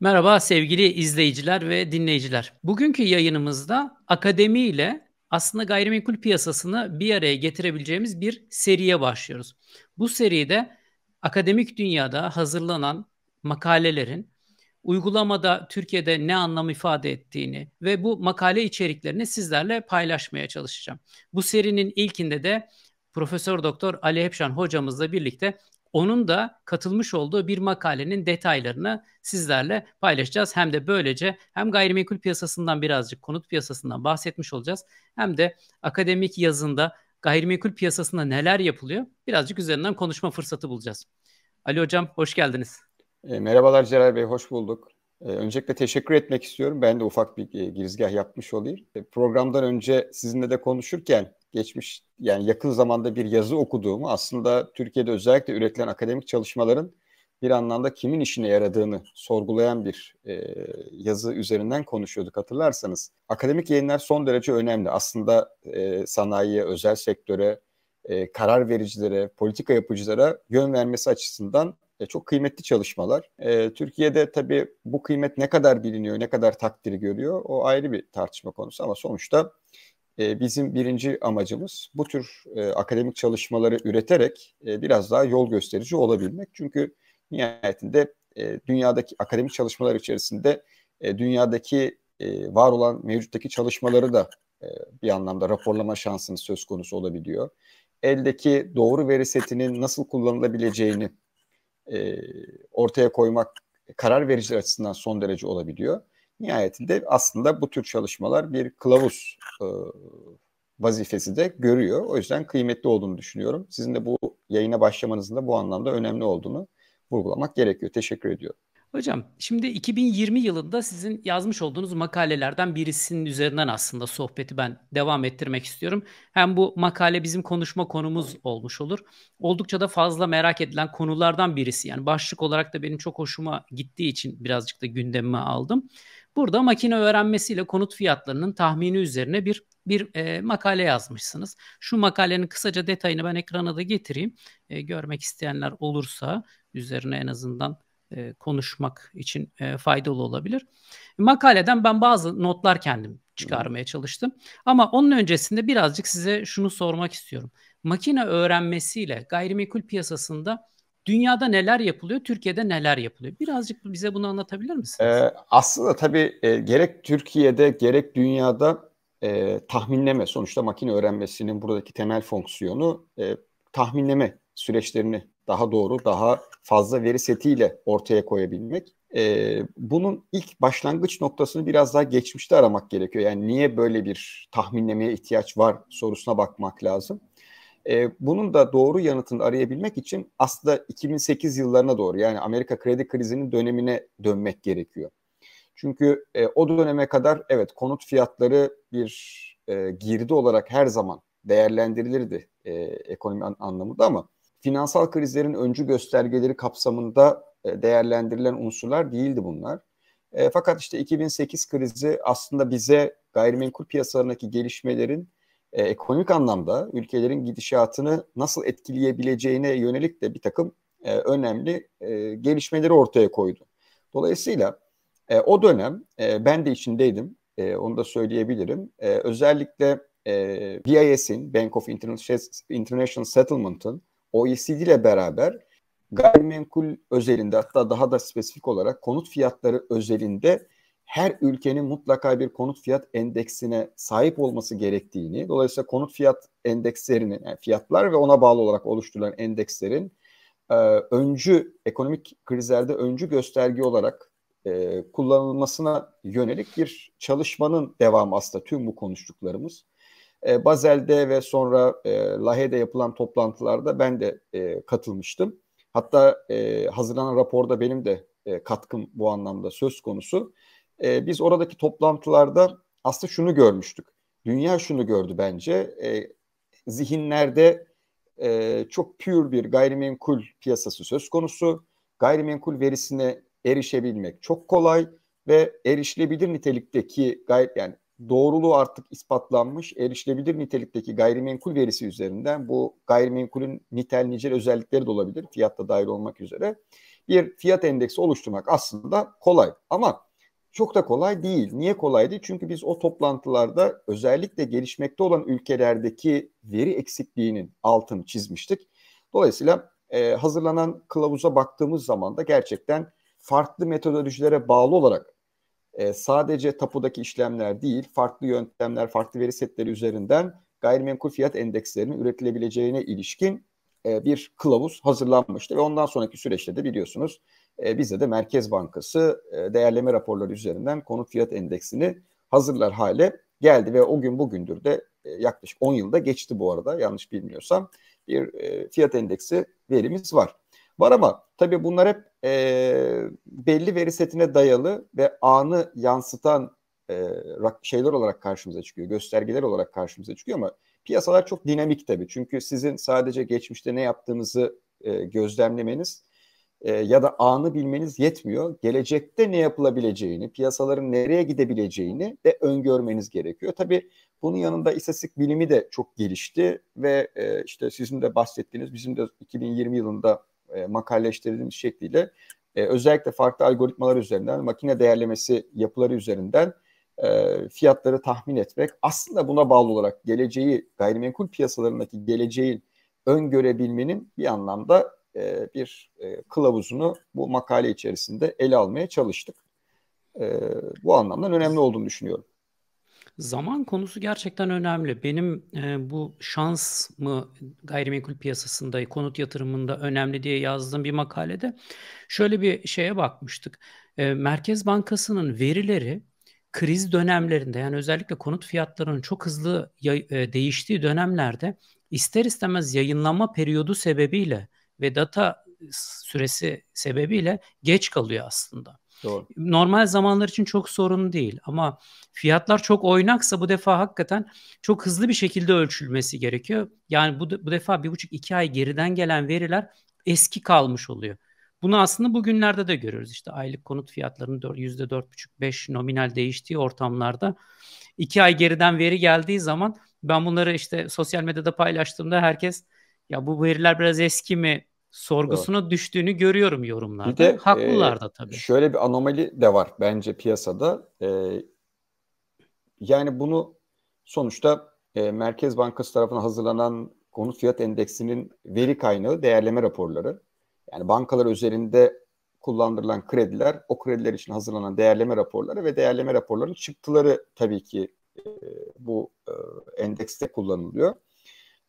Merhaba sevgili izleyiciler ve dinleyiciler. Bugünkü yayınımızda akademi ile aslında gayrimenkul piyasasını bir araya getirebileceğimiz bir seriye başlıyoruz. Bu seride akademik dünyada hazırlanan makalelerin uygulamada Türkiye'de ne anlam ifade ettiğini ve bu makale içeriklerini sizlerle paylaşmaya çalışacağım. Bu serinin ilkinde de Profesör Doktor Ali Hepşan hocamızla birlikte onun da katılmış olduğu bir makalenin detaylarını sizlerle paylaşacağız. Hem de böylece hem gayrimenkul piyasasından birazcık konut piyasasından bahsetmiş olacağız. Hem de akademik yazında gayrimenkul piyasasında neler yapılıyor birazcık üzerinden konuşma fırsatı bulacağız. Ali Hocam hoş geldiniz. E, merhabalar Celal Bey, hoş bulduk. E, öncelikle teşekkür etmek istiyorum. Ben de ufak bir e, girizgah yapmış olayım. E, programdan önce sizinle de konuşurken geçmiş yani yakın zamanda bir yazı okuduğumu aslında Türkiye'de özellikle üretilen akademik çalışmaların bir anlamda kimin işine yaradığını sorgulayan bir e, yazı üzerinden konuşuyorduk hatırlarsanız. Akademik yayınlar son derece önemli. Aslında e, sanayiye, özel sektöre, e, karar vericilere, politika yapıcılara yön vermesi açısından e, çok kıymetli çalışmalar. E, Türkiye'de tabii bu kıymet ne kadar biliniyor, ne kadar takdiri görüyor o ayrı bir tartışma konusu ama sonuçta e, bizim birinci amacımız bu tür e, akademik çalışmaları üreterek e, biraz daha yol gösterici olabilmek. Çünkü nihayetinde e, dünyadaki akademik çalışmalar içerisinde e, dünyadaki e, var olan mevcuttaki çalışmaları da e, bir anlamda raporlama şansınız söz konusu olabiliyor. Eldeki doğru veri setinin nasıl kullanılabileceğini e, ortaya koymak karar vericiler açısından son derece olabiliyor nihayetinde aslında bu tür çalışmalar bir kılavuz e, vazifesi de görüyor. O yüzden kıymetli olduğunu düşünüyorum. Sizin de bu yayına başlamanızın da bu anlamda önemli olduğunu vurgulamak gerekiyor. Teşekkür ediyorum. Hocam şimdi 2020 yılında sizin yazmış olduğunuz makalelerden birisinin üzerinden aslında sohbeti ben devam ettirmek istiyorum. Hem bu makale bizim konuşma konumuz olmuş olur. Oldukça da fazla merak edilen konulardan birisi. Yani başlık olarak da benim çok hoşuma gittiği için birazcık da gündemime aldım. Burada makine öğrenmesiyle konut fiyatlarının tahmini üzerine bir bir e, makale yazmışsınız. Şu makalenin kısaca detayını ben ekrana da getireyim. E, görmek isteyenler olursa üzerine en azından e, konuşmak için e, faydalı olabilir. Makaleden ben bazı notlar kendim çıkarmaya çalıştım. Ama onun öncesinde birazcık size şunu sormak istiyorum. Makine öğrenmesiyle gayrimenkul piyasasında Dünyada neler yapılıyor, Türkiye'de neler yapılıyor? Birazcık bize bunu anlatabilir misiniz? Ee, aslında tabii e, gerek Türkiye'de gerek dünyada e, tahminleme, sonuçta makine öğrenmesinin buradaki temel fonksiyonu e, tahminleme süreçlerini daha doğru, daha fazla veri setiyle ortaya koyabilmek. E, bunun ilk başlangıç noktasını biraz daha geçmişte aramak gerekiyor. Yani niye böyle bir tahminlemeye ihtiyaç var sorusuna bakmak lazım. E, bunun da doğru yanıtını arayabilmek için aslında 2008 yıllarına doğru yani Amerika kredi krizinin dönemine dönmek gerekiyor. Çünkü e, o döneme kadar evet konut fiyatları bir e, girdi olarak her zaman değerlendirilirdi e, ekonomi an- anlamında ama finansal krizlerin öncü göstergeleri kapsamında e, değerlendirilen unsurlar değildi bunlar. E, fakat işte 2008 krizi aslında bize gayrimenkul piyasalarındaki gelişmelerin e, ekonomik anlamda ülkelerin gidişatını nasıl etkileyebileceğine yönelik de bir takım e, önemli e, gelişmeleri ortaya koydu. Dolayısıyla e, o dönem e, ben de içindeydim, e, onu da söyleyebilirim. E, özellikle e, BIS'in, Bank of International Settlement'ın OECD ile beraber gayrimenkul özelinde hatta daha da spesifik olarak konut fiyatları özelinde her ülkenin mutlaka bir konut fiyat endeksine sahip olması gerektiğini, dolayısıyla konut fiyat endekslerinin, yani fiyatlar ve ona bağlı olarak oluşturulan endekslerin e, öncü ekonomik krizlerde öncü gösterge olarak e, kullanılmasına yönelik bir çalışmanın devamı aslında tüm bu konuştuklarımız. E, Bazel'de ve sonra e, Lahey'de yapılan toplantılarda ben de e, katılmıştım. Hatta e, hazırlanan raporda benim de e, katkım bu anlamda söz konusu e, biz oradaki toplantılarda aslında şunu görmüştük. Dünya şunu gördü bence. E, zihinlerde e, çok pür bir gayrimenkul piyasası söz konusu. Gayrimenkul verisine erişebilmek çok kolay ve erişilebilir nitelikteki gayr yani doğruluğu artık ispatlanmış erişilebilir nitelikteki gayrimenkul verisi üzerinden bu gayrimenkulün nitel nicel özellikleri de olabilir fiyatta dahil olmak üzere bir fiyat endeksi oluşturmak aslında kolay ama çok da kolay değil. Niye kolaydı? Çünkü biz o toplantılarda özellikle gelişmekte olan ülkelerdeki veri eksikliğinin altını çizmiştik. Dolayısıyla e, hazırlanan kılavuza baktığımız zaman da gerçekten farklı metodolojilere bağlı olarak e, sadece tapudaki işlemler değil, farklı yöntemler, farklı veri setleri üzerinden gayrimenkul fiyat endekslerinin üretilebileceğine ilişkin e, bir kılavuz hazırlanmıştı ve ondan sonraki süreçte de biliyorsunuz e, bizde de Merkez Bankası e, değerleme raporları üzerinden konut fiyat endeksini hazırlar hale geldi ve o gün bugündür de e, yaklaşık 10 yılda geçti bu arada yanlış bilmiyorsam bir e, fiyat endeksi verimiz var. Var ama tabii bunlar hep e, belli veri setine dayalı ve anı yansıtan e, şeyler olarak karşımıza çıkıyor, göstergeler olarak karşımıza çıkıyor ama piyasalar çok dinamik tabii. Çünkü sizin sadece geçmişte ne yaptığınızı e, gözlemlemeniz e, ya da anı bilmeniz yetmiyor. Gelecekte ne yapılabileceğini, piyasaların nereye gidebileceğini de öngörmeniz gerekiyor. Tabii bunun yanında istatistik bilimi de çok gelişti ve e, işte sizin de bahsettiğiniz bizim de 2020 yılında e, makaleleştirdiğimiz şekliyle e, özellikle farklı algoritmalar üzerinden, makine değerlemesi yapıları üzerinden fiyatları tahmin etmek aslında buna bağlı olarak geleceği gayrimenkul piyasalarındaki geleceği öngörebilmenin bir anlamda e, bir e, kılavuzunu bu makale içerisinde ele almaya çalıştık. E, bu anlamdan önemli olduğunu düşünüyorum. Zaman konusu gerçekten önemli. Benim bu şans mı gayrimenkul piyasasında, konut yatırımında önemli diye yazdığım bir makalede şöyle bir şeye bakmıştık. Merkez Bankası'nın verileri kriz dönemlerinde yani özellikle konut fiyatlarının çok hızlı değiştiği dönemlerde ister istemez yayınlanma periyodu sebebiyle ve data süresi sebebiyle geç kalıyor aslında. Doğru. Normal zamanlar için çok sorun değil ama fiyatlar çok oynaksa bu defa hakikaten çok hızlı bir şekilde ölçülmesi gerekiyor. Yani bu, bu defa bir buçuk iki ay geriden gelen veriler eski kalmış oluyor. Bunu aslında bugünlerde de görüyoruz. İşte aylık konut fiyatlarının yüzde dört buçuk beş nominal değiştiği ortamlarda iki ay geriden veri geldiği zaman ben bunları işte sosyal medyada paylaştığımda herkes ya bu veriler biraz eski mi sorgusuna Doğru. düştüğünü görüyorum yorumlarda. Bir de e, haklılar da tabii. Şöyle bir anomali de var bence piyasada. E, yani bunu sonuçta e, Merkez Bankası tarafından hazırlanan konut fiyat endeksinin veri kaynağı değerleme raporları. Yani bankalar üzerinde kullandırılan krediler, o krediler için hazırlanan değerleme raporları ve değerleme raporlarının çıktıları tabii ki e, bu e, endekste kullanılıyor.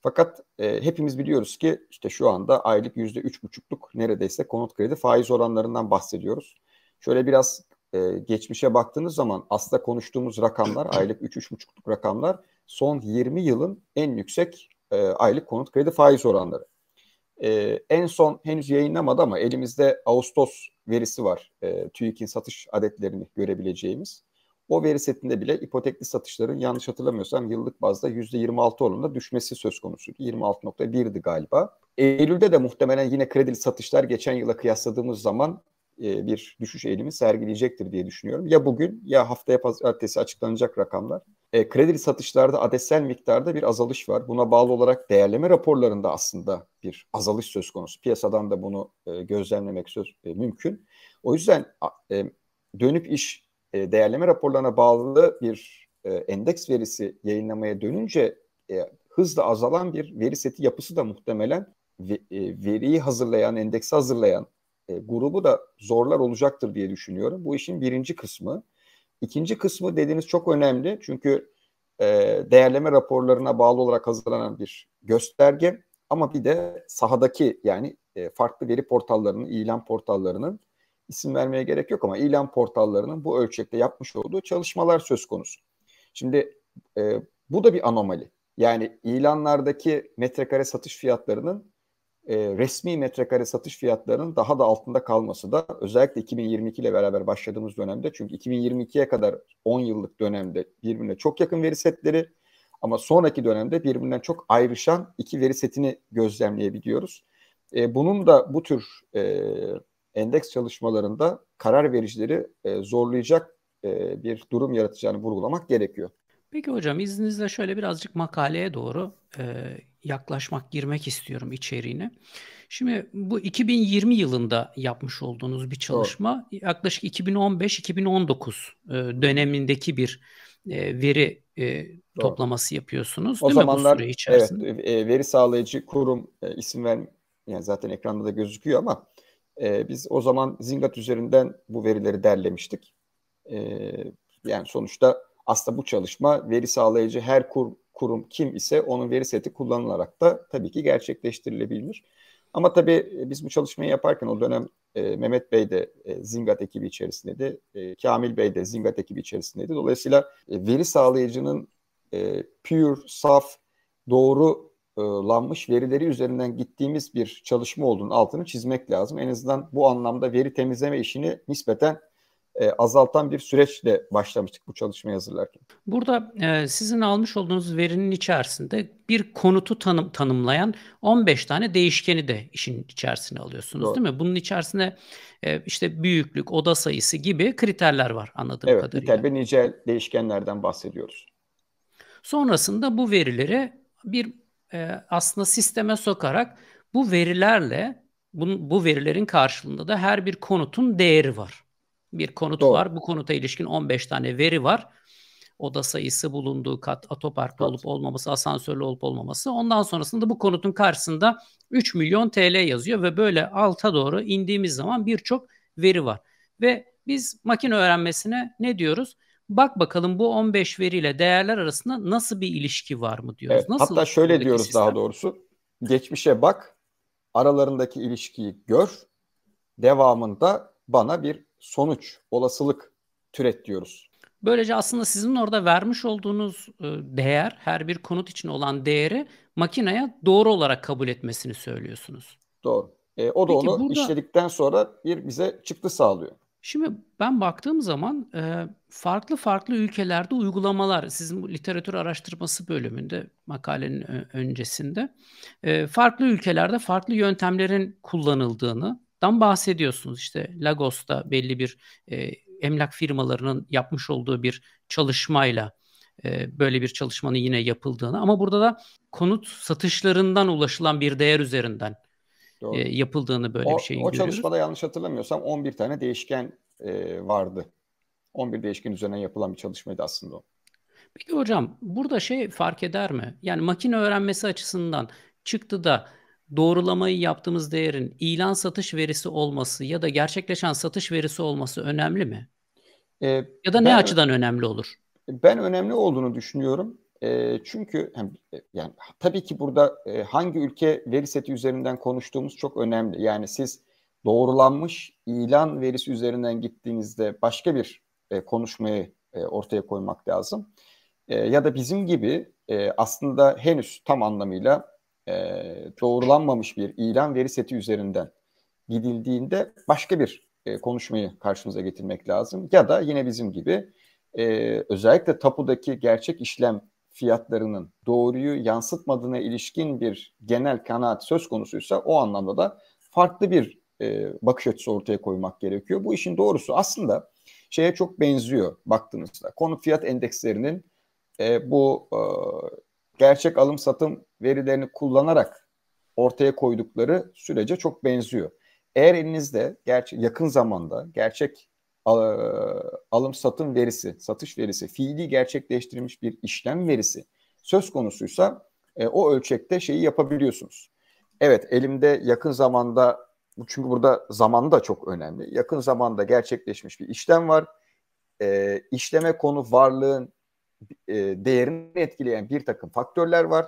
Fakat e, hepimiz biliyoruz ki işte şu anda aylık yüzde üç buçukluk neredeyse konut kredi faiz oranlarından bahsediyoruz. Şöyle biraz e, geçmişe baktığınız zaman aslında konuştuğumuz rakamlar aylık üç üç buçukluk rakamlar son 20 yılın en yüksek e, aylık konut kredi faiz oranları. E, en son henüz yayınlamadı ama elimizde Ağustos verisi var. E, TÜİK'in satış adetlerini görebileceğimiz. O veri setinde bile ipotekli satışların yanlış hatırlamıyorsam yıllık bazda %26 oranında düşmesi söz konusuydu. 26.1'di galiba. Eylül'de de muhtemelen yine kredili satışlar geçen yıla kıyasladığımız zaman e, bir düşüş eğilimi sergileyecektir diye düşünüyorum. Ya bugün ya haftaya pazartesi açıklanacak rakamlar. E, kredili satışlarda adetsel miktarda bir azalış var. Buna bağlı olarak değerleme raporlarında aslında bir azalış söz konusu. Piyasadan da bunu e, gözlemlemek söz e, mümkün. O yüzden e, dönüp iş e, değerleme raporlarına bağlı bir e, endeks verisi yayınlamaya dönünce e, hızla azalan bir veri seti yapısı da muhtemelen e, veriyi hazırlayan, endeksi hazırlayan grubu da zorlar olacaktır diye düşünüyorum. Bu işin birinci kısmı. İkinci kısmı dediğiniz çok önemli çünkü değerleme raporlarına bağlı olarak hazırlanan bir gösterge ama bir de sahadaki yani farklı veri portallarının, ilan portallarının isim vermeye gerek yok ama ilan portallarının bu ölçekte yapmış olduğu çalışmalar söz konusu. Şimdi e, bu da bir anomali. Yani ilanlardaki metrekare satış fiyatlarının e, resmi metrekare satış fiyatlarının daha da altında kalması da özellikle 2022 ile beraber başladığımız dönemde çünkü 2022'ye kadar 10 yıllık dönemde birbirine çok yakın veri setleri ama sonraki dönemde birbirinden çok ayrışan iki veri setini gözlemleyebiliyoruz. E, bunun da bu tür e, endeks çalışmalarında karar vericileri e, zorlayacak e, bir durum yaratacağını vurgulamak gerekiyor. Peki hocam izninizle şöyle birazcık makaleye doğru e, yaklaşmak, girmek istiyorum içeriğine. Şimdi bu 2020 yılında yapmış olduğunuz bir çalışma Doğru. yaklaşık 2015-2019 e, dönemindeki bir e, veri e, toplaması yapıyorsunuz. O değil zamanlar mi bu süre içerisinde? evet e, veri sağlayıcı kurum e, isim ver yani zaten ekranda da gözüküyor ama e, biz o zaman Zingat üzerinden bu verileri derlemiştik. E, yani sonuçta aslında bu çalışma veri sağlayıcı her kur, kurum kim ise onun veri seti kullanılarak da tabii ki gerçekleştirilebilir. Ama tabii e, biz bu çalışmayı yaparken o dönem e, Mehmet Bey de e, Zingat ekibi içerisindeydi. E, Kamil Bey de Zingat ekibi içerisindeydi. Dolayısıyla e, veri sağlayıcının e, pure, saf, doğru lanmış verileri üzerinden gittiğimiz bir çalışma olduğunu altını çizmek lazım. En azından bu anlamda veri temizleme işini nispeten e, azaltan bir süreçle başlamıştık bu çalışmayı hazırlarken. Burada e, sizin almış olduğunuz verinin içerisinde bir konutu tanım, tanımlayan 15 tane değişkeni de işin içerisine alıyorsunuz Doğru. değil mi? Bunun içerisinde e, işte büyüklük, oda sayısı gibi kriterler var anladığım evet, kadarıyla. Evet, nitel ve nicel değişkenlerden bahsediyoruz. Sonrasında bu verilere bir e, aslında sisteme sokarak bu verilerle bu, bu verilerin karşılığında da her bir konutun değeri var. Bir konut Doğru. var. Bu konuta ilişkin 15 tane veri var. Oda sayısı, bulunduğu kat, otoparklı olup olmaması, asansörlü olup olmaması. Ondan sonrasında bu konutun karşısında 3 milyon TL yazıyor ve böyle alta doğru indiğimiz zaman birçok veri var. Ve biz makine öğrenmesine ne diyoruz? Bak bakalım bu 15 veriyle değerler arasında nasıl bir ilişki var mı diyoruz. Evet, nasıl hatta şöyle diyoruz sistem? daha doğrusu. Geçmişe bak, aralarındaki ilişkiyi gör, devamında bana bir sonuç, olasılık türet diyoruz. Böylece aslında sizin orada vermiş olduğunuz e, değer, her bir konut için olan değeri makineye doğru olarak kabul etmesini söylüyorsunuz. Doğru. E, o da Peki onu burada... işledikten sonra bir bize çıktı sağlıyor. Şimdi ben baktığım zaman e, farklı farklı ülkelerde uygulamalar, sizin bu literatür araştırması bölümünde makalenin öncesinde e, farklı ülkelerde farklı yöntemlerin kullanıldığını dan bahsediyorsunuz. İşte Lagos'ta belli bir e, emlak firmalarının yapmış olduğu bir çalışmayla e, böyle bir çalışmanın yine yapıldığını ama burada da konut satışlarından ulaşılan bir değer üzerinden e, yapıldığını böyle o, bir şeyin o görüyoruz. O çalışmada yanlış hatırlamıyorsam 11 tane değişken e, vardı. 11 değişken üzerine yapılan bir çalışmaydı aslında o. Peki hocam burada şey fark eder mi? Yani makine öğrenmesi açısından çıktı da doğrulamayı yaptığımız değerin ilan satış verisi olması ya da gerçekleşen satış verisi olması önemli mi? Ee, ya da ne açıdan önemli olur? Ben önemli olduğunu düşünüyorum. E, çünkü yani tabii ki burada e, hangi ülke veri seti üzerinden konuştuğumuz çok önemli. Yani siz doğrulanmış ilan verisi üzerinden gittiğinizde başka bir e, konuşmayı e, ortaya koymak lazım. E, ya da bizim gibi e, aslında henüz tam anlamıyla e, doğrulanmamış bir ilan veri seti üzerinden gidildiğinde başka bir e, konuşmayı karşımıza getirmek lazım. Ya da yine bizim gibi e, özellikle tapudaki gerçek işlem fiyatlarının doğruyu yansıtmadığına ilişkin bir genel kanaat söz konusuysa o anlamda da farklı bir e, bakış açısı ortaya koymak gerekiyor. Bu işin doğrusu aslında şeye çok benziyor baktığınızda. Konut fiyat endekslerinin e, bu e, gerçek alım satım verilerini kullanarak ortaya koydukları sürece çok benziyor. Eğer elinizde gerçek yakın zamanda gerçek e, alım satım verisi, satış verisi, fiili gerçekleştirilmiş bir işlem verisi söz konusuysa e, o ölçekte şeyi yapabiliyorsunuz. Evet elimde yakın zamanda çünkü burada zaman da çok önemli. Yakın zamanda gerçekleşmiş bir işlem var. E, işleme konu varlığın e, değerini etkileyen bir takım faktörler var.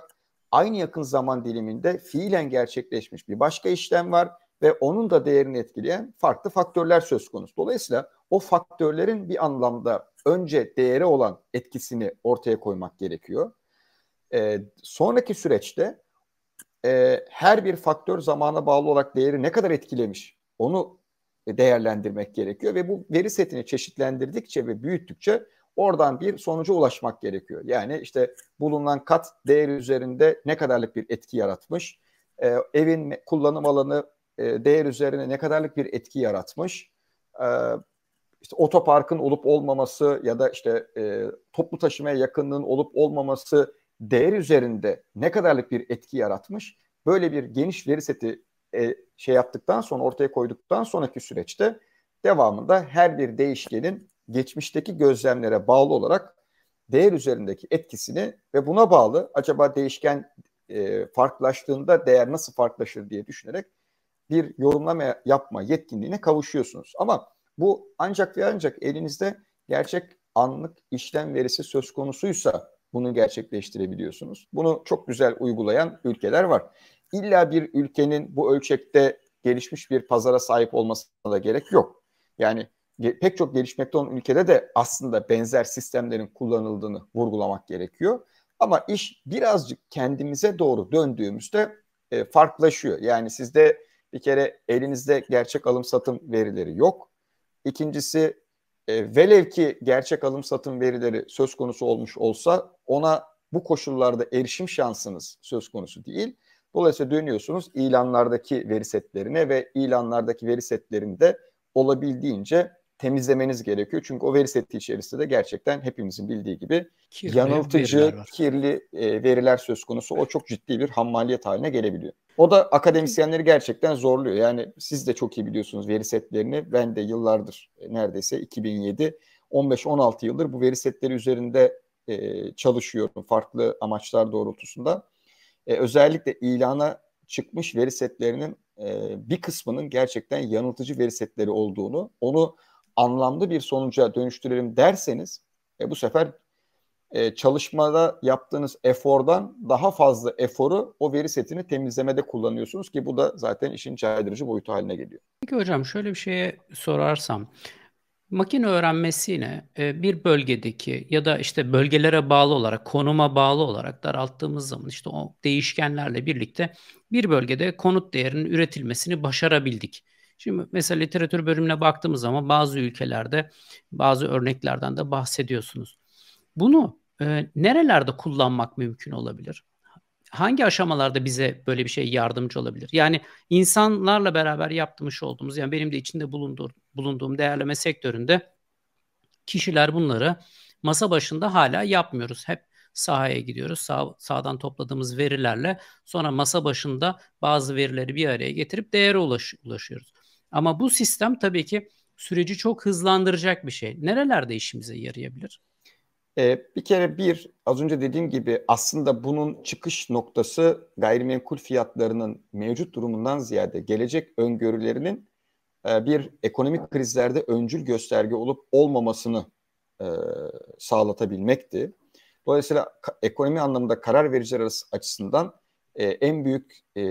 Aynı yakın zaman diliminde fiilen gerçekleşmiş bir başka işlem var ve onun da değerini etkileyen farklı faktörler söz konusu. Dolayısıyla o faktörlerin bir anlamda önce değeri olan etkisini ortaya koymak gerekiyor. E, sonraki süreçte e, her bir faktör zamana bağlı olarak değeri ne kadar etkilemiş onu değerlendirmek gerekiyor ve bu veri setini çeşitlendirdikçe ve büyüttükçe oradan bir sonuca ulaşmak gerekiyor. Yani işte bulunan kat değeri üzerinde ne kadarlık bir etki yaratmış, e, evin kullanım alanı e, değer üzerine ne kadarlık bir etki yaratmış, e, işte otoparkın olup olmaması ya da işte e, toplu taşımaya yakınlığın olup olmaması değer üzerinde ne kadarlık bir etki yaratmış? Böyle bir geniş veri seti e, şey yaptıktan sonra ortaya koyduktan sonraki süreçte devamında her bir değişkenin geçmişteki gözlemlere bağlı olarak değer üzerindeki etkisini ve buna bağlı acaba değişken e, farklılaştığında değer nasıl farklılaşır diye düşünerek bir yorumlama yapma yetkinliğine kavuşuyorsunuz. Ama bu ancak ve ancak elinizde gerçek anlık işlem verisi söz konusuysa bunu gerçekleştirebiliyorsunuz. Bunu çok güzel uygulayan ülkeler var. İlla bir ülkenin bu ölçekte gelişmiş bir pazara sahip olmasına da gerek yok. Yani pek çok gelişmekte olan ülkede de aslında benzer sistemlerin kullanıldığını vurgulamak gerekiyor. Ama iş birazcık kendimize doğru döndüğümüzde e, farklılaşıyor. Yani sizde bir kere elinizde gerçek alım satım verileri yok. İkincisi e, velev ki gerçek alım satım verileri söz konusu olmuş olsa ona bu koşullarda erişim şansınız söz konusu değil. Dolayısıyla dönüyorsunuz ilanlardaki veri setlerine ve ilanlardaki veri setlerinde olabildiğince temizlemeniz gerekiyor. Çünkü o veri seti içerisinde de gerçekten hepimizin bildiği gibi kirli yanıltıcı, kirli e, veriler söz konusu. O çok ciddi bir hammaliyet haline gelebiliyor. O da akademisyenleri gerçekten zorluyor. Yani siz de çok iyi biliyorsunuz veri setlerini. Ben de yıllardır e, neredeyse 2007 15-16 yıldır bu veri setleri üzerinde e, çalışıyorum farklı amaçlar doğrultusunda. E, özellikle ilana çıkmış veri setlerinin e, bir kısmının gerçekten yanıltıcı veri setleri olduğunu, onu anlamlı bir sonuca dönüştürelim derseniz e, bu sefer e, çalışmada yaptığınız efordan daha fazla eforu o veri setini temizlemede kullanıyorsunuz ki bu da zaten işin caydırıcı boyutu haline geliyor. Peki hocam şöyle bir şeye sorarsam makine öğrenmesiyle e, bir bölgedeki ya da işte bölgelere bağlı olarak, konuma bağlı olarak daralttığımız zaman işte o değişkenlerle birlikte bir bölgede konut değerinin üretilmesini başarabildik. Şimdi mesela literatür bölümüne baktığımız zaman bazı ülkelerde bazı örneklerden de bahsediyorsunuz. Bunu e, nerelerde kullanmak mümkün olabilir? Hangi aşamalarda bize böyle bir şey yardımcı olabilir? Yani insanlarla beraber yapmış olduğumuz, yani benim de içinde bulunduğum, bulunduğum değerleme sektöründe kişiler bunları masa başında hala yapmıyoruz. Hep sahaya gidiyoruz. Sağ, sağdan topladığımız verilerle sonra masa başında bazı verileri bir araya getirip değere ulaş, ulaşıyoruz. Ama bu sistem tabii ki süreci çok hızlandıracak bir şey. Nerelerde işimize yarayabilir? Ee, bir kere bir, az önce dediğim gibi aslında bunun çıkış noktası gayrimenkul fiyatlarının mevcut durumundan ziyade gelecek öngörülerinin e, bir ekonomik krizlerde öncül gösterge olup olmamasını e, sağlatabilmekti. Dolayısıyla ekonomi anlamında karar vericiler açısından e, en büyük e,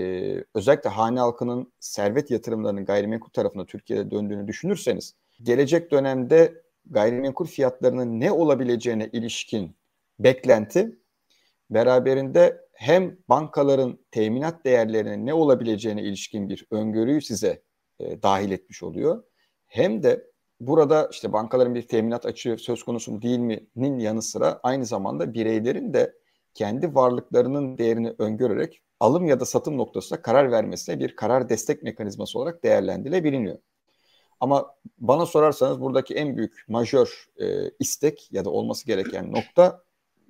özellikle hane halkının servet yatırımlarının gayrimenkul tarafında Türkiye'de döndüğünü düşünürseniz gelecek dönemde gayrimenkul fiyatlarının ne olabileceğine ilişkin beklenti beraberinde hem bankaların teminat değerlerinin ne olabileceğine ilişkin bir öngörüyü size e, dahil etmiş oluyor. Hem de burada işte bankaların bir teminat açığı söz konusu değil mi'nin yanı sıra aynı zamanda bireylerin de kendi varlıklarının değerini öngörerek alım ya da satım noktasında karar vermesine bir karar destek mekanizması olarak değerlendirilebiliniyor. Ama bana sorarsanız buradaki en büyük majör e, istek ya da olması gereken nokta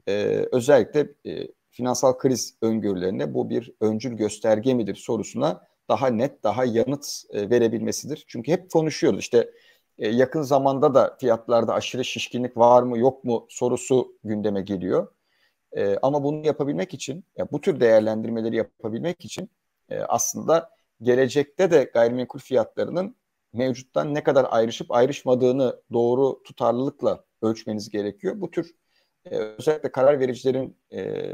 e, özellikle e, finansal kriz öngörülerine bu bir öncül gösterge midir sorusuna daha net, daha yanıt e, verebilmesidir. Çünkü hep konuşuyoruz işte e, yakın zamanda da fiyatlarda aşırı şişkinlik var mı yok mu sorusu gündeme geliyor. E, ama bunu yapabilmek için, ya bu tür değerlendirmeleri yapabilmek için e, aslında gelecekte de gayrimenkul fiyatlarının mevcuttan ne kadar ayrışıp ayrışmadığını doğru tutarlılıkla ölçmeniz gerekiyor. Bu tür e, özellikle karar vericilerin e,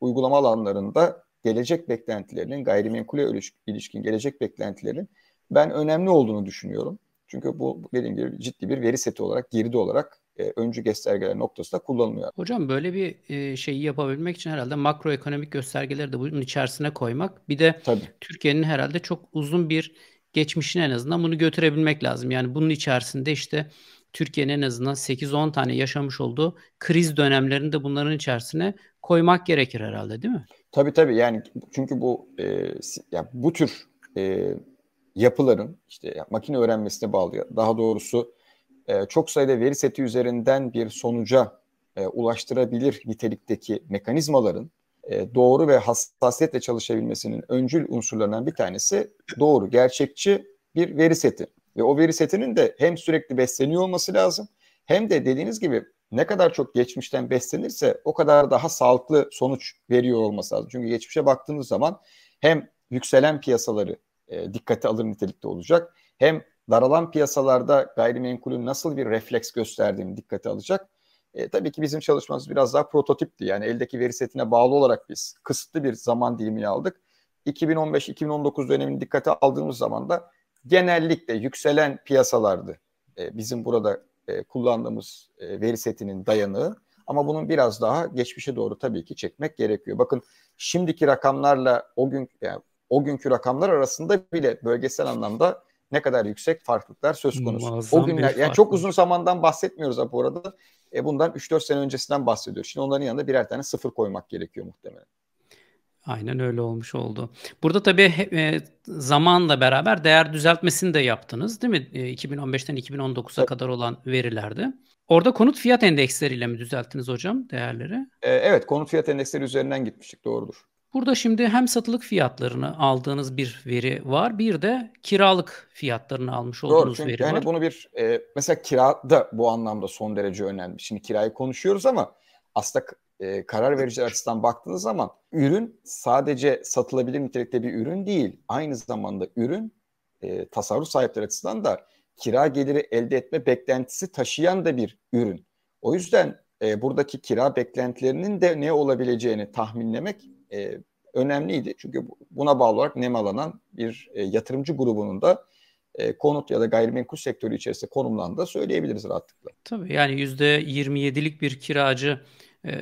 uygulama alanlarında gelecek beklentilerinin, gayrimenkule ilişkin gelecek beklentilerin ben önemli olduğunu düşünüyorum. Çünkü bu dediğim gibi ciddi bir veri seti olarak, girdi olarak e, öncü göstergeler noktasında kullanılıyor. Hocam böyle bir e, şeyi yapabilmek için herhalde makroekonomik göstergeleri de bunun içerisine koymak. Bir de Türkiye'nin herhalde çok uzun bir geçmişine en azından bunu götürebilmek lazım. Yani bunun içerisinde işte Türkiye'nin en azından 8-10 tane yaşamış olduğu kriz dönemlerinde bunların içerisine koymak gerekir herhalde değil mi? Tabii tabii yani çünkü bu e, ya bu tür e, yapıların işte ya, makine öğrenmesine bağlı daha doğrusu e, çok sayıda veri seti üzerinden bir sonuca e, ulaştırabilir nitelikteki mekanizmaların e, doğru ve hassasiyetle çalışabilmesinin öncül unsurlarından bir tanesi doğru, gerçekçi bir veri seti. Ve o veri setinin de hem sürekli besleniyor olması lazım hem de dediğiniz gibi ne kadar çok geçmişten beslenirse o kadar daha sağlıklı sonuç veriyor olması lazım. Çünkü geçmişe baktığınız zaman hem yükselen piyasaları e, dikkate alır nitelikte olacak hem daralan piyasalarda gayrimenkulün nasıl bir refleks gösterdiğini dikkate alacak. E, tabii ki bizim çalışmamız biraz daha prototipti. Yani eldeki veri setine bağlı olarak biz kısıtlı bir zaman dilimini aldık. 2015-2019 dönemini dikkate aldığımız zaman da genellikle yükselen piyasalardı. E, bizim burada e, kullandığımız e, veri setinin dayanığı. Ama bunun biraz daha geçmişe doğru tabii ki çekmek gerekiyor. Bakın şimdiki rakamlarla o gün yani o günkü rakamlar arasında bile bölgesel anlamda ne kadar yüksek farklılıklar söz konusu. Muazzam o günler yani çok uzun zamandan bahsetmiyoruz bu arada. E bundan 3-4 sene öncesinden bahsediyoruz. Şimdi onların yanında birer tane sıfır koymak gerekiyor muhtemelen. Aynen öyle olmuş oldu. Burada tabii e, zamanla beraber değer düzeltmesini de yaptınız değil mi? E, 2015'ten 2019'a evet. kadar olan verilerde. Orada konut fiyat endeksleriyle mi düzelttiniz hocam değerleri? E, evet konut fiyat endeksleri üzerinden gitmiştik doğrudur. Burada şimdi hem satılık fiyatlarını aldığınız bir veri var, bir de kiralık fiyatlarını almış olduğunuz Doğru, çünkü veri yani var. bunu bir e, mesela da bu anlamda son derece önemli. Şimdi kirayı konuşuyoruz ama aslında e, karar verici açısından baktığınız zaman ürün sadece satılabilir nitelikte bir ürün değil. Aynı zamanda ürün e, tasarruf sahipleri açısından da kira geliri elde etme beklentisi taşıyan da bir ürün. O yüzden e, buradaki kira beklentilerinin de ne olabileceğini tahminlemek e, önemliydi. Çünkü buna bağlı olarak nem alanan bir e, yatırımcı grubunun da e, konut ya da gayrimenkul sektörü içerisinde konumlandığı söyleyebiliriz rahatlıkla. Tabii yani %27'lik bir kiracı e,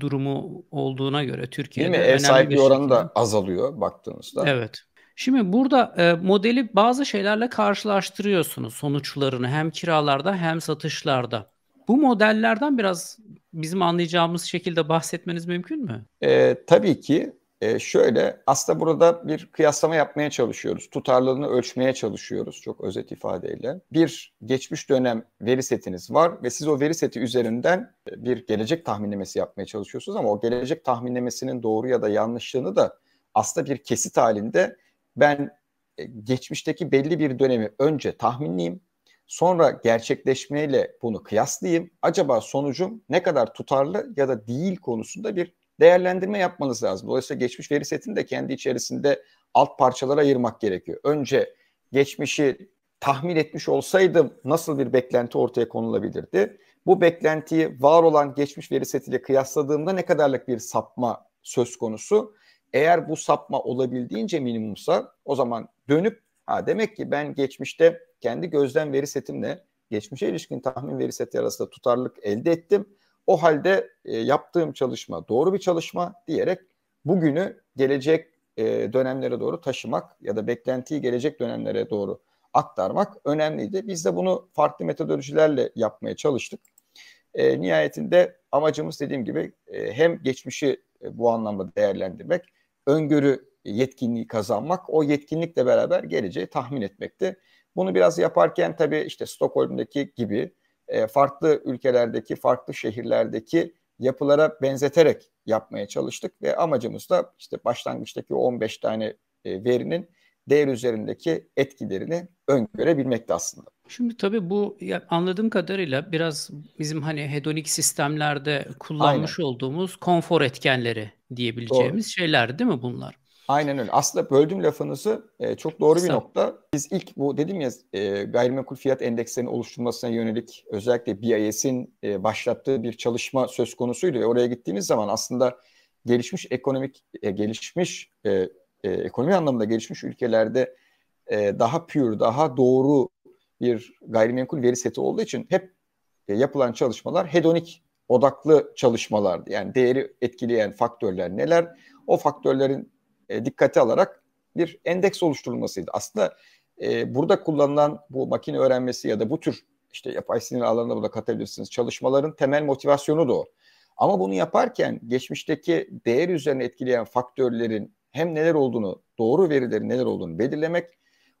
durumu olduğuna göre Türkiye'de Değil mi? ev sahibi oranı da azalıyor baktığınızda. Evet. Şimdi burada e, modeli bazı şeylerle karşılaştırıyorsunuz sonuçlarını hem kiralarda hem satışlarda. Bu modellerden biraz bizim anlayacağımız şekilde bahsetmeniz mümkün mü? E, tabii ki. E, şöyle aslında burada bir kıyaslama yapmaya çalışıyoruz. Tutarlılığını ölçmeye çalışıyoruz çok özet ifadeyle. Bir geçmiş dönem veri setiniz var ve siz o veri seti üzerinden e, bir gelecek tahminlemesi yapmaya çalışıyorsunuz ama o gelecek tahminlemesinin doğru ya da yanlışlığını da aslında bir kesit halinde ben e, geçmişteki belli bir dönemi önce tahminliyim Sonra gerçekleşmeyle bunu kıyaslayayım. Acaba sonucum ne kadar tutarlı ya da değil konusunda bir değerlendirme yapmanız lazım. Dolayısıyla geçmiş veri setini de kendi içerisinde alt parçalara ayırmak gerekiyor. Önce geçmişi tahmin etmiş olsaydım nasıl bir beklenti ortaya konulabilirdi? Bu beklentiyi var olan geçmiş veri setiyle kıyasladığımda ne kadarlık bir sapma söz konusu? Eğer bu sapma olabildiğince minimumsa o zaman dönüp Ha demek ki ben geçmişte kendi gözlem veri setimle geçmişe ilişkin tahmin veri seti arasında tutarlılık elde ettim. O halde e, yaptığım çalışma doğru bir çalışma diyerek bugünü gelecek e, dönemlere doğru taşımak ya da beklentiyi gelecek dönemlere doğru aktarmak önemliydi. Biz de bunu farklı metodolojilerle yapmaya çalıştık. E, nihayetinde amacımız dediğim gibi e, hem geçmişi e, bu anlamda değerlendirmek, öngörü yetkinliği kazanmak, o yetkinlikle beraber geleceği tahmin etmekti. Bunu biraz yaparken tabii işte Stockholm'deki gibi e, farklı ülkelerdeki, farklı şehirlerdeki yapılara benzeterek yapmaya çalıştık ve amacımız da işte başlangıçtaki 15 tane e, verinin değer üzerindeki etkilerini öngörebilmekti aslında. Şimdi tabii bu anladığım kadarıyla biraz bizim hani hedonik sistemlerde kullanmış Aynen. olduğumuz konfor etkenleri diyebileceğimiz Doğru. şeyler değil mi bunlar? Aynen öyle. Aslında böldüm lafınızı e, çok doğru bir nokta. Biz ilk bu dedim ya e, gayrimenkul fiyat endekslerinin oluşturulmasına yönelik özellikle BIS'in e, başlattığı bir çalışma söz konusuydu ve oraya gittiğimiz zaman aslında gelişmiş ekonomik e, gelişmiş e, e, ekonomi anlamında gelişmiş ülkelerde e, daha pür, daha doğru bir gayrimenkul veri seti olduğu için hep e, yapılan çalışmalar hedonik odaklı çalışmalardı. Yani değeri etkileyen faktörler neler? O faktörlerin e, dikkate alarak bir endeks oluşturulmasıydı. Aslında e, burada kullanılan bu makine öğrenmesi ya da bu tür işte yapay sinir ağlarında burada katabilirsiniz çalışmaların temel motivasyonu da o. Ama bunu yaparken geçmişteki değer üzerine etkileyen faktörlerin hem neler olduğunu, doğru verilerin neler olduğunu belirlemek,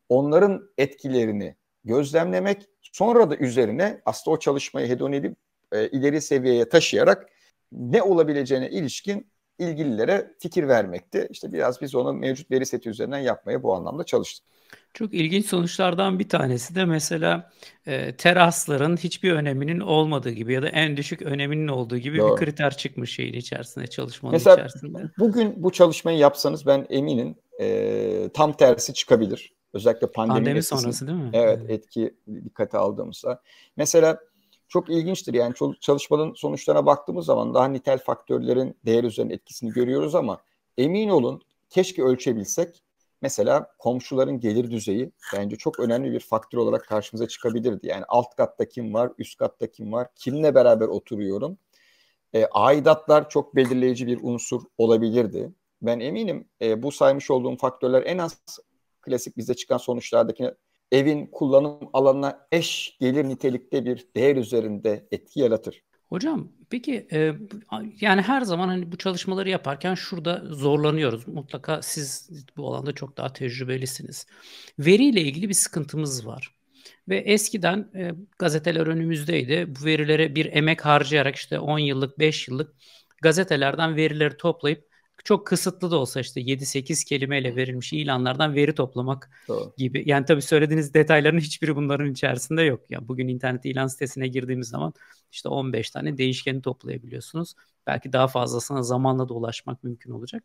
onların etkilerini gözlemlemek, sonra da üzerine aslında o çalışmayı hedon edip e, ileri seviyeye taşıyarak ne olabileceğine ilişkin ilgililere fikir vermekti. İşte biraz biz onu mevcut veri seti üzerinden yapmaya bu anlamda çalıştık. Çok ilginç sonuçlardan bir tanesi de mesela e, terasların hiçbir öneminin olmadığı gibi ya da en düşük öneminin olduğu gibi Doğru. bir kriter çıkmış şeyin içerisinde, çalışmanın mesela, içerisinde. Bugün bu çalışmayı yapsanız ben eminim e, tam tersi çıkabilir. Özellikle pandemi, pandemi sonrası değil mi? Evet, etki dikkate aldığımızda. Mesela çok ilginçtir. Yani çalışmanın sonuçlarına baktığımız zaman daha nitel faktörlerin değer üzerinde etkisini görüyoruz ama emin olun keşke ölçebilsek mesela komşuların gelir düzeyi bence çok önemli bir faktör olarak karşımıza çıkabilirdi. Yani alt katta kim var, üst katta kim var, kimle beraber oturuyorum. E, aidatlar çok belirleyici bir unsur olabilirdi. Ben eminim e, bu saymış olduğum faktörler en az klasik bizde çıkan sonuçlardakine evin kullanım alanına eş gelir nitelikte bir değer üzerinde etki yaratır. Hocam peki e, yani her zaman hani bu çalışmaları yaparken şurada zorlanıyoruz. Mutlaka siz bu alanda çok daha tecrübelisiniz. Veriyle ilgili bir sıkıntımız var. Ve eskiden e, gazeteler önümüzdeydi. Bu verilere bir emek harcayarak işte 10 yıllık, 5 yıllık gazetelerden verileri toplayıp çok kısıtlı da olsa işte 7-8 kelimeyle verilmiş ilanlardan veri toplamak Doğru. gibi. Yani tabii söylediğiniz detayların hiçbiri bunların içerisinde yok. yani bugün internet ilan sitesine girdiğimiz zaman işte 15 tane değişkeni toplayabiliyorsunuz. Belki daha fazlasına zamanla da ulaşmak mümkün olacak.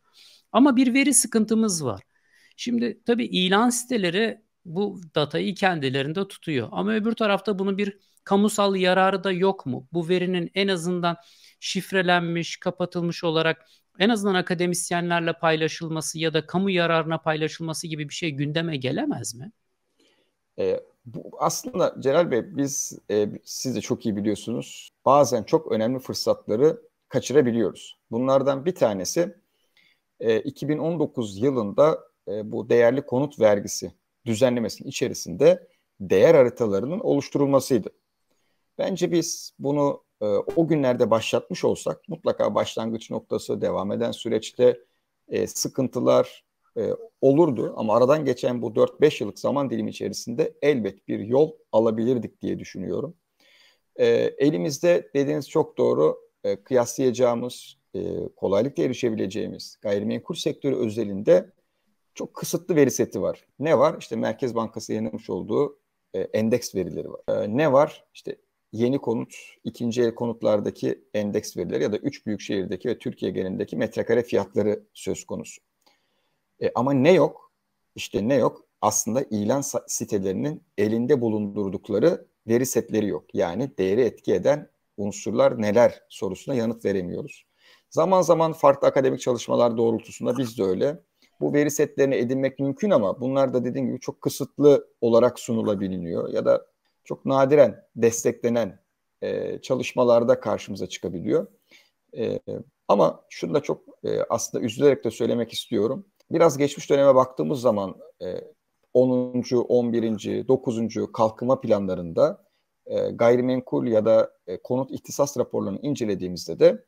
Ama bir veri sıkıntımız var. Şimdi tabii ilan siteleri bu datayı kendilerinde tutuyor. Ama öbür tarafta bunun bir kamusal yararı da yok mu? Bu verinin en azından şifrelenmiş, kapatılmış olarak en azından akademisyenlerle paylaşılması ya da kamu yararına paylaşılması gibi bir şey gündeme gelemez mi? E, bu, aslında Celal Bey biz e, siz de çok iyi biliyorsunuz bazen çok önemli fırsatları kaçırabiliyoruz. Bunlardan bir tanesi e, 2019 yılında e, bu değerli konut vergisi düzenlemesinin içerisinde değer haritalarının oluşturulmasıydı. Bence biz bunu e, o günlerde başlatmış olsak mutlaka başlangıç noktası devam eden süreçte e, sıkıntılar e, olurdu ama aradan geçen bu 4-5 yıllık zaman dilimi içerisinde elbet bir yol alabilirdik diye düşünüyorum. E, elimizde dediğiniz çok doğru e, kıyaslayacağımız, e, kolaylıkla erişebileceğimiz gayrimenkul sektörü özelinde çok kısıtlı veri seti var. Ne var? İşte Merkez Bankası yayınlamış olduğu e, endeks verileri var. E, ne var? İşte yeni konut, ikinci el konutlardaki endeks verileri ya da üç büyük şehirdeki ve Türkiye genelindeki metrekare fiyatları söz konusu. E, ama ne yok? İşte ne yok? Aslında ilan sitelerinin elinde bulundurdukları veri setleri yok. Yani değeri etki eden unsurlar neler sorusuna yanıt veremiyoruz. Zaman zaman farklı akademik çalışmalar doğrultusunda biz de öyle. Bu veri setlerini edinmek mümkün ama bunlar da dediğim gibi çok kısıtlı olarak sunulabiliyor ya da çok nadiren desteklenen e, çalışmalarda karşımıza çıkabiliyor. E, ama şunu da çok e, aslında üzülerek de söylemek istiyorum. Biraz geçmiş döneme baktığımız zaman e, 10. 11. 9. kalkınma planlarında e, gayrimenkul ya da e, konut ihtisas raporlarını incelediğimizde de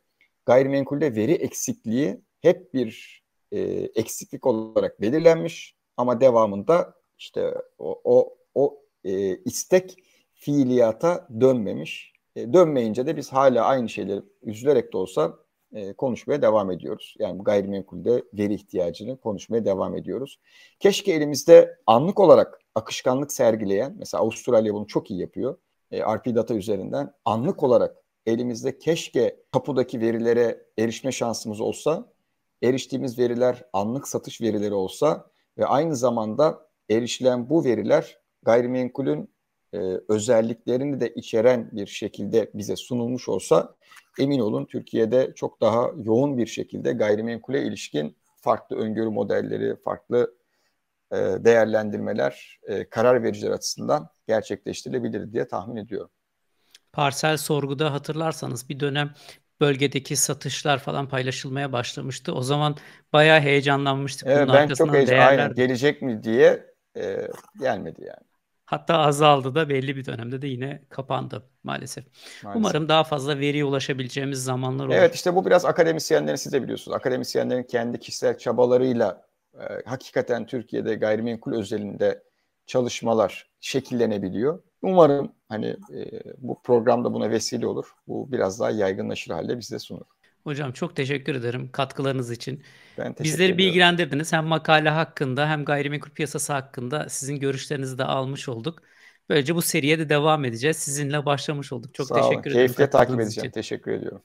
gayrimenkulde veri eksikliği hep bir e, eksiklik olarak belirlenmiş ama devamında işte o o, o e, istek fiiliyata dönmemiş. E, dönmeyince de biz hala aynı şeyleri üzülerek de olsa e, konuşmaya devam ediyoruz. Yani bu gayrimenkulde veri ihtiyacını konuşmaya devam ediyoruz. Keşke elimizde anlık olarak akışkanlık sergileyen, mesela Avustralya bunu çok iyi yapıyor. E, RP Data üzerinden anlık olarak elimizde keşke tapudaki verilere erişme şansımız olsa, eriştiğimiz veriler anlık satış verileri olsa ve aynı zamanda erişilen bu veriler gayrimenkulün e, özelliklerini de içeren bir şekilde bize sunulmuş olsa emin olun Türkiye'de çok daha yoğun bir şekilde gayrimenkule ilişkin farklı öngörü modelleri, farklı e, değerlendirmeler e, karar vericiler açısından gerçekleştirilebilir diye tahmin ediyorum. Parsel sorguda hatırlarsanız bir dönem bölgedeki satışlar falan paylaşılmaya başlamıştı. O zaman bayağı heyecanlanmıştık. Evet, ben çok heyecanlandım. Değerler... gelecek mi diye e, gelmedi yani. Hatta azaldı da belli bir dönemde de yine kapandı maalesef. maalesef. Umarım daha fazla veriye ulaşabileceğimiz zamanlar olur. Evet işte bu biraz akademisyenlerin siz de biliyorsunuz. Akademisyenlerin kendi kişisel çabalarıyla e, hakikaten Türkiye'de gayrimenkul özelinde çalışmalar şekillenebiliyor. Umarım hani e, bu programda buna vesile olur. Bu biraz daha yaygınlaşır halde bize sunur. Hocam çok teşekkür ederim katkılarınız için. Yani Bizleri ediyorum. bilgilendirdiniz. Hem makale hakkında hem gayrimenkul piyasası hakkında sizin görüşlerinizi de almış olduk. Böylece bu seriye de devam edeceğiz. Sizinle başlamış olduk. Çok Sağ teşekkür ederim. Keyifle takip edeceğim. Için. Teşekkür ediyorum.